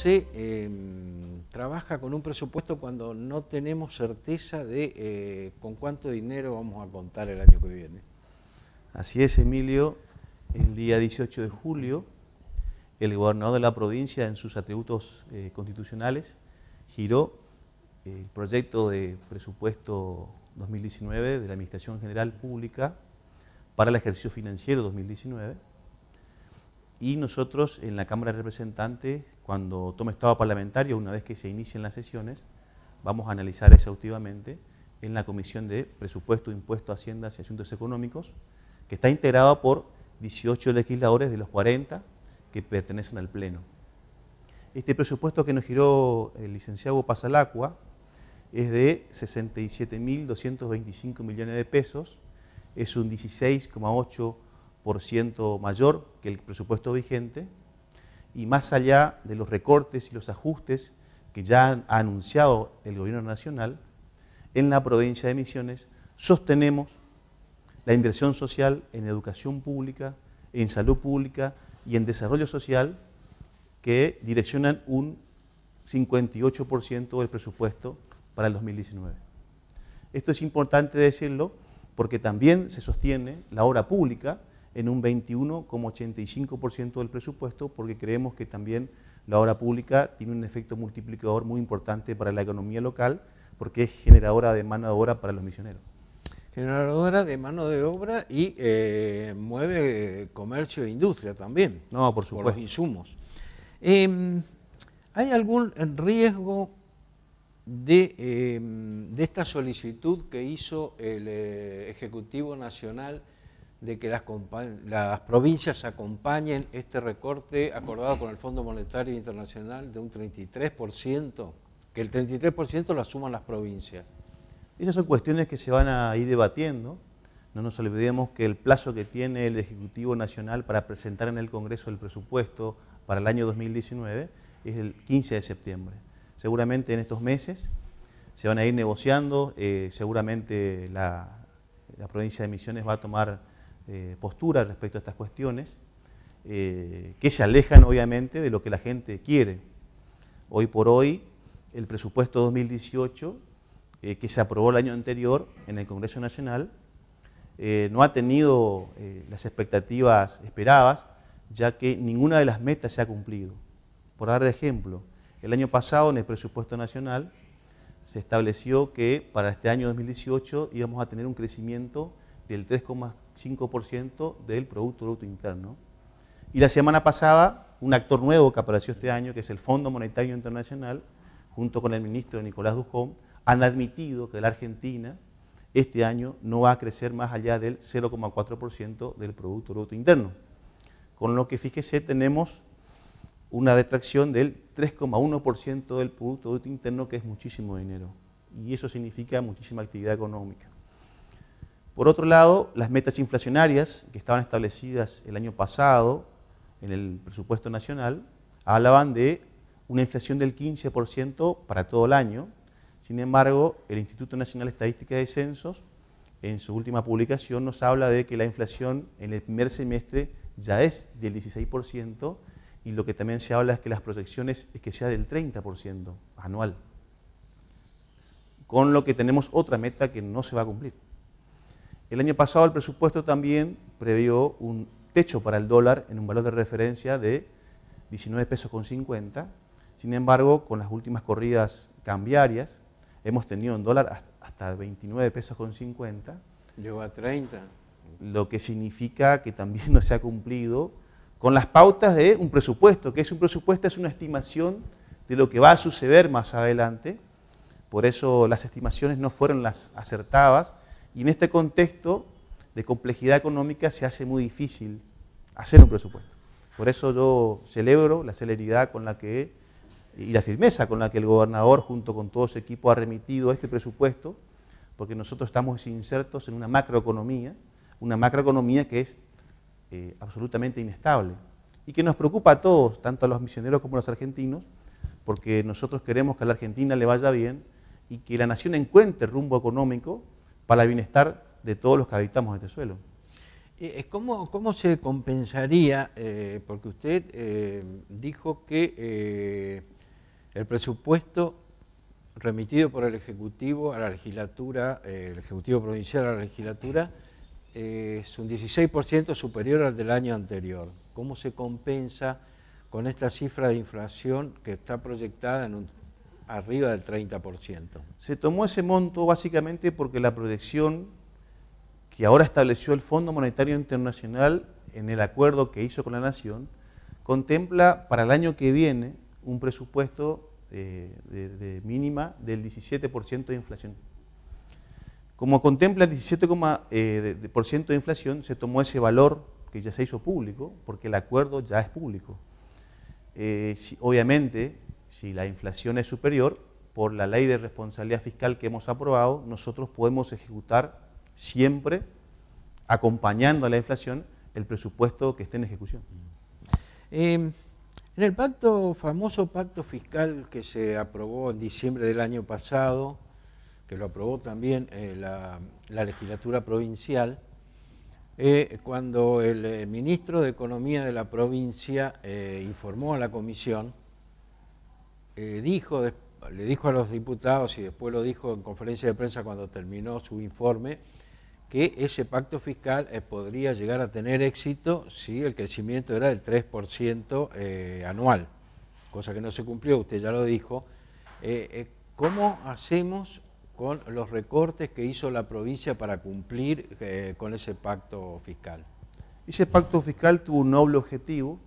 se em, trabaja con un presupuesto cuando no tenemos certeza de eh, con cuánto dinero vamos a contar el año que viene. Así es, Emilio. El día 18 de julio, el gobernador de la provincia, en sus atributos eh, constitucionales, giró el proyecto de presupuesto 2019 de la Administración General Pública para el ejercicio financiero 2019 y nosotros en la Cámara de Representantes, cuando tome estado parlamentario, una vez que se inicien las sesiones, vamos a analizar exhaustivamente en la Comisión de Presupuesto, Impuesto, Haciendas y Asuntos Económicos, que está integrada por 18 legisladores de los 40 que pertenecen al Pleno. Este presupuesto que nos giró el licenciado Pasalacua es de 67.225 millones de pesos, es un 16,8% por ciento mayor que el presupuesto vigente y más allá de los recortes y los ajustes que ya ha anunciado el Gobierno Nacional, en la provincia de Misiones sostenemos la inversión social en educación pública, en salud pública y en desarrollo social que direccionan un 58% del presupuesto para el 2019. Esto es importante decirlo porque también se sostiene la obra pública en un 21,85% del presupuesto porque creemos que también la obra pública tiene un efecto multiplicador muy importante para la economía local porque es generadora de mano de obra para los misioneros. Generadora de mano de obra y eh, mueve eh, comercio e industria también. No, por supuesto. Por los insumos. Em, ¿Hay algún riesgo de, em, de, esta solicitud que hizo el eh, Ejecutivo Nacional de que las, provincias acompañen este recorte acordado con el Fondo Monetario Internacional de un 33%, que el 33% lo asuman las provincias. Esas son cuestiones que se van a ir debatiendo. No nos olvidemos que el plazo que tiene el Ejecutivo Nacional para presentar en el Congreso el presupuesto para el año 2019 es el 15 de septiembre. Seguramente en estos meses se van a ir negociando, eh, seguramente la provincia de Misiones va a tomar eh, postura respecto a estas cuestiones, eh, que se alejan obviamente de lo que la gente quiere. Hoy por hoy, el presupuesto 2018, eh, que se aprobó el año anterior en el Congreso Nacional, no ha tenido las expectativas esperadas, ya que ninguna de las metas se ha cumplido. Por dar ejemplo, el año pasado en el presupuesto nacional se estableció que para este año 2018 íbamos a tener un crecimiento del 3,5% del Producto Bruto Interno. Y la semana pasada, un actor nuevo que apareció este año, que es el Fondo Monetario Internacional, junto con el ministro Nicolás Dujón, han admitido que la Argentina este año no va a crecer más allá del 0,4% del Producto Bruto Interno. Con lo que, fíjese, tenemos una detracción del 3,1% del Producto Bruto Interno, que es muchísimo dinero. Y eso significa muchísima actividad económica. Por otro lado, las metas inflacionarias que estaban establecidas el año pasado en el presupuesto nacional hablaban de una inflación del 15% para todo el año. Sin embargo, el Instituto Nacional de Estadística de Censos, en su última publicación, nos habla de que la inflación en el primer semestre ya es del 16% y lo que también se habla es que las proyecciones es que sea del 30% anual. Con lo que tenemos otra meta que no se va a cumplir. El año pasado el presupuesto también previó un techo para el dólar en un valor de referencia de 19 pesos con 50. Sin embargo, con las últimas corridas cambiarias, hemos tenido un dólar hasta 29 pesos con 50. Llegó a 30. Lo que significa que también no se ha cumplido con las pautas de un presupuesto, que es un presupuesto, es una estimación de lo que va a suceder más adelante. Por eso las estimaciones no fueron las acertadas y en este contexto de complejidad económica se hace muy difícil hacer un presupuesto. Por eso yo celebro la celeridad con la que y la firmeza con la que el gobernador, junto con todo su equipo, ha remitido este presupuesto, porque nosotros estamos insertos en una macroeconomía, una macroeconomía que es eh, absolutamente inestable y que nos preocupa a todos, tanto a los misioneros como a los argentinos, porque nosotros queremos que a la Argentina le vaya bien y que la nación encuentre rumbo económico para el bienestar de todos los que habitamos este suelo. Eh, eh, ¿Cómo, cómo se compensaría? Eh, porque usted dijo que el presupuesto remitido por el Ejecutivo a la legislatura, el Ejecutivo Provincial a la legislatura, es un 16% superior al del año anterior. ¿Cómo se compensa con esta cifra de inflación que está proyectada en un arriba del 30%. Se tomó ese monto básicamente porque la proyección que ahora estableció el Fondo Monetario Internacional en el acuerdo que hizo con la Nación contempla para el año que viene un presupuesto eh, de, mínima del 17% de inflación. Como contempla el 17% eh, de, de inflación, se tomó ese valor que ya se hizo público, porque el acuerdo ya es público. Eh, obviamente, si la inflación es superior, por la ley de responsabilidad fiscal que hemos aprobado, nosotros podemos ejecutar siempre, acompañando a la inflación, el presupuesto que esté en ejecución. Eh, en el pacto, famoso pacto fiscal que se aprobó en diciembre del año pasado, que lo aprobó también eh, la, legislatura provincial, eh, cuando el ministro de Economía de la provincia informó a la comisión eh, dijo, le dijo a los diputados y después lo dijo en conferencia de prensa cuando terminó su informe, que ese pacto fiscal eh, podría llegar a tener éxito si el crecimiento era del 3% eh, anual, cosa que no se cumplió, usted ya lo dijo. ¿Cómo hacemos con los recortes que hizo la provincia para cumplir con ese pacto fiscal? Ese pacto fiscal tuvo un noble objetivo,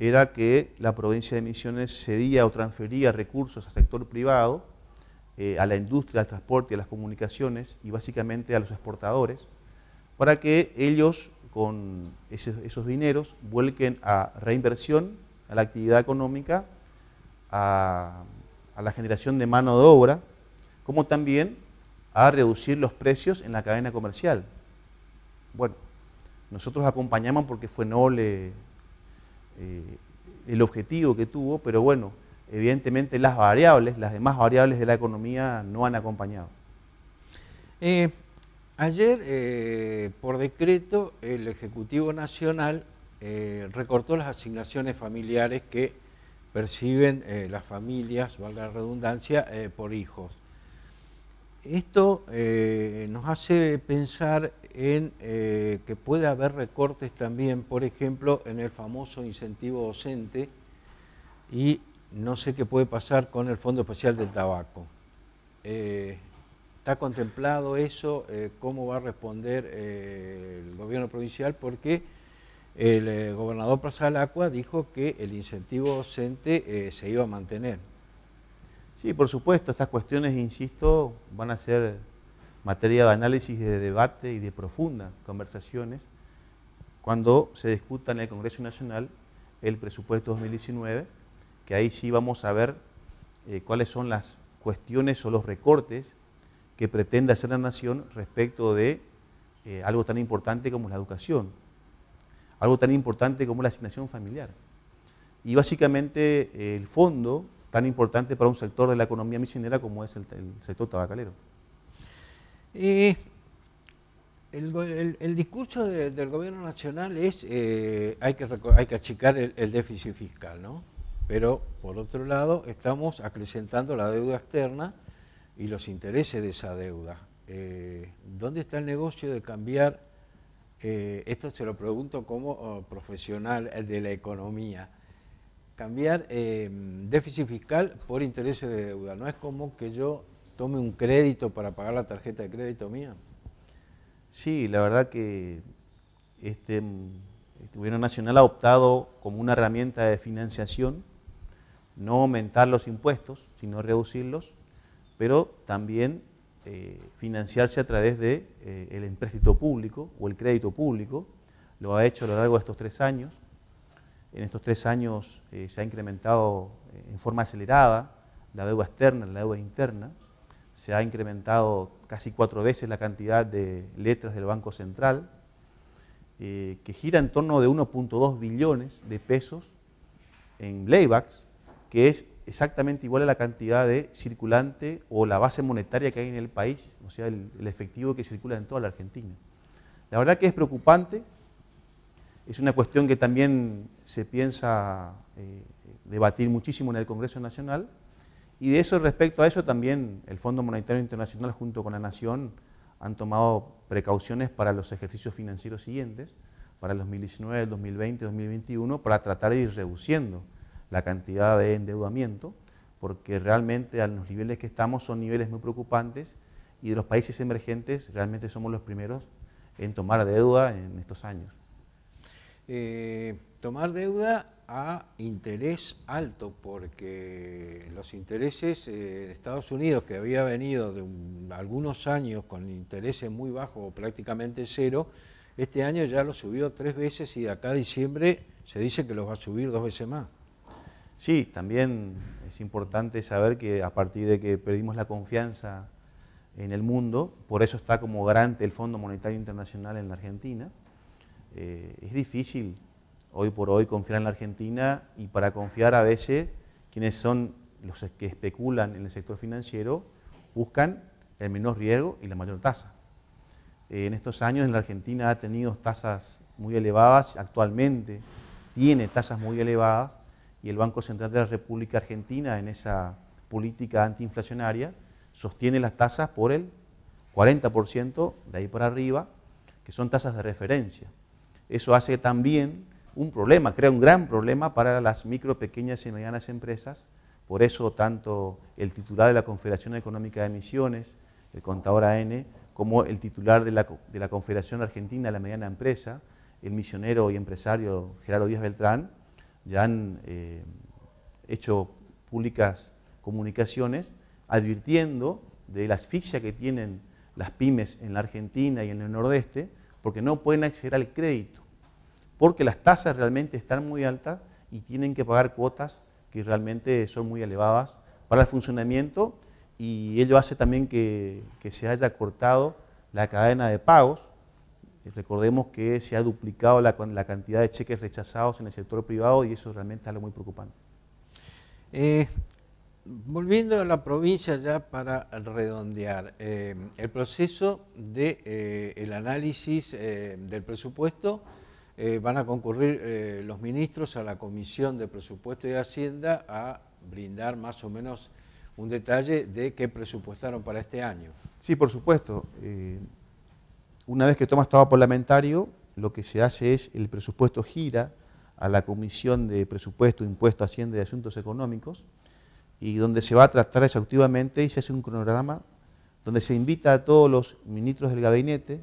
era que la provincia de Misiones cedía o transfería recursos al sector privado, eh, a la industria, al transporte, a las comunicaciones y básicamente a los exportadores, para que ellos con esos dineros vuelquen a reinversión, a la actividad económica, a, a la generación de mano de obra, como también a reducir los precios en la cadena comercial. Bueno, nosotros acompañamos porque fue noble eh, el objetivo que tuvo, pero bueno, evidentemente las variables, las demás variables de la economía no han acompañado. Eh, ayer, eh, por decreto, el Ejecutivo Nacional recortó las asignaciones familiares que perciben las familias, valga la redundancia, por hijos. Esto nos hace pensar en eh, que puede haber recortes también, por ejemplo, en el famoso incentivo docente y no sé qué puede pasar con el Fondo Especial del Tabaco. Eh, ¿Está contemplado eso? Eh, ¿Cómo va a responder el gobierno provincial? Porque el gobernador Pasalacua dijo que el incentivo docente se iba a mantener. Sí, por supuesto, estas cuestiones, insisto, van a ser materia de análisis, de debate y de profundas conversaciones cuando se discuta en el Congreso Nacional el presupuesto 2019, que ahí sí vamos a ver eh, cuáles son las cuestiones o los recortes que pretende hacer la nación respecto de eh, algo tan importante como la educación, algo tan importante como la asignación familiar. Y básicamente eh, el fondo tan importante para un sector de la economía misionera como es el sector tabacalero. Eh, el, discurso del gobierno nacional es eh, hay, que hay que achicar el, déficit fiscal, ¿no? Pero, por otro lado, estamos acrecentando la deuda externa y los intereses de esa deuda. Eh, ¿Dónde está el negocio de cambiar? esto se lo pregunto como oh, profesional de la economía. Cambiar déficit fiscal por intereses de deuda. No es como que yo tome un crédito para pagar la tarjeta de crédito mía? Sí, la verdad que este, este, gobierno nacional ha optado como una herramienta de financiación, no aumentar los impuestos, sino reducirlos, pero también eh, financiarse a través del de, eh, empréstito público o el crédito público. Lo ha hecho a lo largo de estos tres años. En estos tres años eh, se ha incrementado en forma acelerada la deuda externa, la deuda interna se ha incrementado casi cuatro veces la cantidad de letras del Banco Central, eh, que gira en torno de 1.2 billones de pesos en laybacks, que es exactamente igual a la cantidad de circulante o la base monetaria que hay en el país, o sea, el, efectivo que circula en toda la Argentina. La verdad que es preocupante, es una cuestión que también se piensa eh, debatir muchísimo en el Congreso Nacional, y de eso respecto a eso también el Fondo Monetario Internacional junto con la Nación han tomado precauciones para los ejercicios financieros siguientes, para el 2019, el 2020, 2021, para tratar de ir reduciendo la cantidad de endeudamiento, porque realmente a los niveles que estamos son niveles muy preocupantes y de los países emergentes realmente somos los primeros en tomar deuda en estos años. Eh, tomar deuda a interés alto, porque los intereses de eh, Estados Unidos, que había venido de algunos años con intereses muy bajos prácticamente cero, este año ya lo subió tres veces y de acá diciembre se dice que los va a subir dos veces más. Sí, también es importante saber que a partir de que perdimos la confianza en el mundo, por eso está como garante el Fondo Monetario Internacional en la Argentina, eh, es difícil hoy por hoy confiar en la Argentina y para confiar a veces quienes son los que especulan en el sector financiero buscan el menor riesgo y la mayor tasa. Eh, en estos años en la Argentina ha tenido tasas muy elevadas, actualmente tiene tasas muy elevadas y el Banco Central de la República Argentina en esa política antiinflacionaria sostiene las tasas por el 40% de ahí para arriba, que son tasas de referencia. Eso hace también un problema, crea un gran problema para las micro, pequeñas y medianas empresas. Por eso tanto el titular de la Confederación Económica de Misiones, el contador AN, como el titular de la, Confederación Argentina de la Mediana Empresa, el misionero y empresario Gerardo Díaz Beltrán, ya han eh, hecho públicas comunicaciones advirtiendo de la asfixia que tienen las pymes en la Argentina y en el Nordeste, porque no pueden acceder al crédito porque las tasas realmente están muy altas y tienen que pagar cuotas que realmente son muy elevadas para el funcionamiento y ello hace también que, se haya cortado la cadena de pagos. Recordemos que se ha duplicado la, cantidad de cheques rechazados en el sector privado y eso realmente es algo muy preocupante. Eh, volviendo a la provincia ya para redondear, eh, el proceso del eh, análisis del presupuesto eh, van a concurrir eh, los ministros a la Comisión de Presupuesto y Hacienda a brindar más o menos un detalle de qué presupuestaron para este año. Sí, por supuesto. Eh, una vez que toma estado parlamentario, lo que se hace es el presupuesto gira a la Comisión de Presupuesto, Impuesto, Hacienda y Asuntos Económicos, y donde se va a tratar exhaustivamente y se hace un cronograma donde se invita a todos los ministros del gabinete,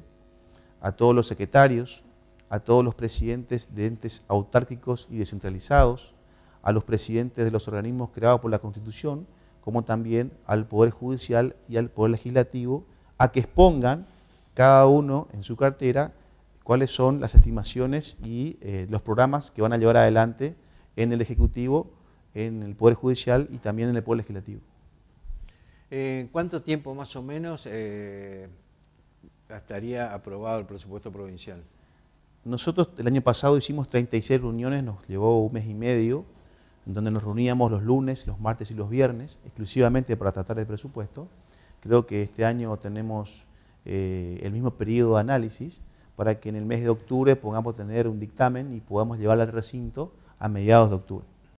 a todos los secretarios, a todos los presidentes de entes autárquicos y descentralizados, a los presidentes de los organismos creados por la Constitución, como también al Poder Judicial y al Poder Legislativo, a que expongan cada uno en su cartera cuáles son las estimaciones y eh, los programas que van a llevar adelante en el Ejecutivo, en el Poder Judicial y también en el Poder Legislativo. ¿En eh, cuánto tiempo más o menos eh, estaría aprobado el presupuesto provincial? Nosotros el año pasado hicimos 36 reuniones, nos llevó un mes y medio, en donde nos reuníamos los lunes, los martes y los viernes, exclusivamente para tratar de presupuesto. Creo que este año tenemos eh, el mismo periodo de análisis para que en el mes de octubre podamos tener un dictamen y podamos llevarlo al recinto a mediados de octubre.